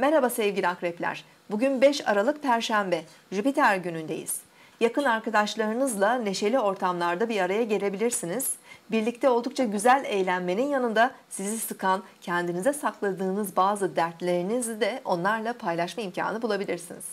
Merhaba sevgili akrepler. Bugün 5 Aralık Perşembe, Jüpiter günündeyiz. Yakın arkadaşlarınızla neşeli ortamlarda bir araya gelebilirsiniz. Birlikte oldukça güzel eğlenmenin yanında sizi sıkan, kendinize sakladığınız bazı dertlerinizi de onlarla paylaşma imkanı bulabilirsiniz.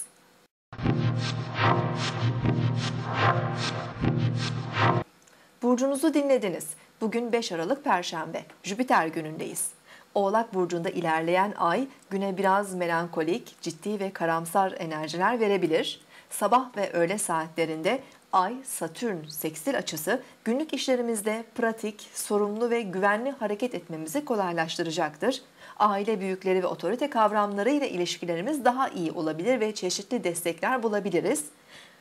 Burcunuzu dinlediniz. Bugün 5 Aralık Perşembe, Jüpiter günündeyiz. Oğlak Burcu'nda ilerleyen ay güne biraz melankolik, ciddi ve karamsar enerjiler verebilir. Sabah ve öğle saatlerinde Ay, Satürn, Seksil açısı günlük işlerimizde pratik, sorumlu ve güvenli hareket etmemizi kolaylaştıracaktır. Aile büyükleri ve otorite kavramlarıyla ilişkilerimiz daha iyi olabilir ve çeşitli destekler bulabiliriz.